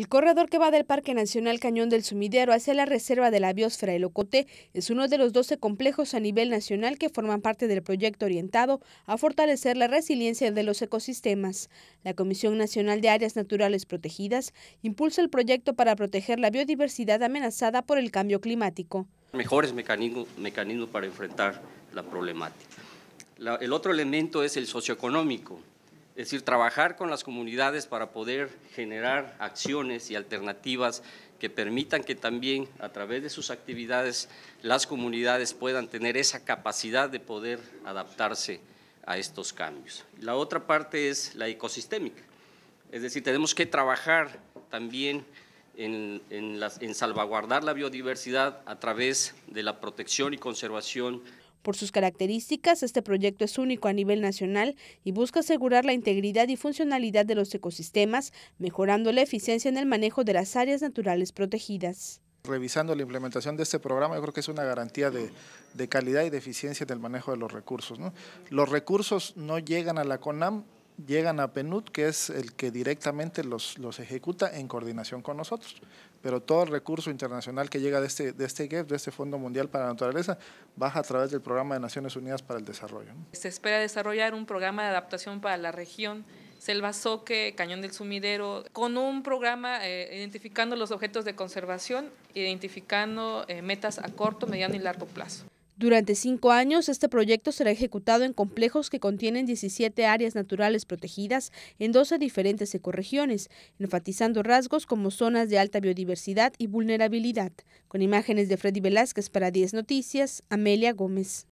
El corredor que va del Parque Nacional Cañón del Sumidero hacia la Reserva de la Biosfera El Ocote es uno de los 12 complejos a nivel nacional que forman parte del proyecto orientado a fortalecer la resiliencia de los ecosistemas. La Comisión Nacional de Áreas Naturales Protegidas impulsa el proyecto para proteger la biodiversidad amenazada por el cambio climático. Mejores mecanismos, para enfrentar la problemática. el otro elemento es el socioeconómico es decir, trabajar con las comunidades para poder generar acciones y alternativas que permitan que también a través de sus actividades las comunidades puedan tener esa capacidad de poder adaptarse a estos cambios. La otra parte es la ecosistémica, es decir, tenemos que trabajar también en, salvaguardar la biodiversidad a través de la protección y conservación por sus características, este proyecto es único a nivel nacional y busca asegurar la integridad y funcionalidad de los ecosistemas, mejorando la eficiencia en el manejo de las áreas naturales protegidas revisando la implementación de este programa, yo creo que es una garantía de, calidad y de eficiencia en el manejo de los recursos. Los recursos no llegan a la CONAM llegan a PNUD, que es el que directamente los, ejecuta en coordinación con nosotros. Pero todo el recurso internacional que llega de este, de este GEF, de este Fondo Mundial para la Naturaleza, baja a través del Programa de Naciones Unidas para el Desarrollo. Se espera desarrollar un programa de adaptación para la región Selva Soque, Cañón del Sumidero, con un programa eh, identificando los objetos de conservación, identificando eh, metas a corto, mediano y largo plazo. Durante cinco años, este proyecto será ejecutado en complejos que contienen 17 áreas naturales protegidas en 12 diferentes ecorregiones, enfatizando rasgos como zonas de alta biodiversidad y vulnerabilidad. Con imágenes de Freddy Velázquez para 10 Noticias, Amelia Gómez.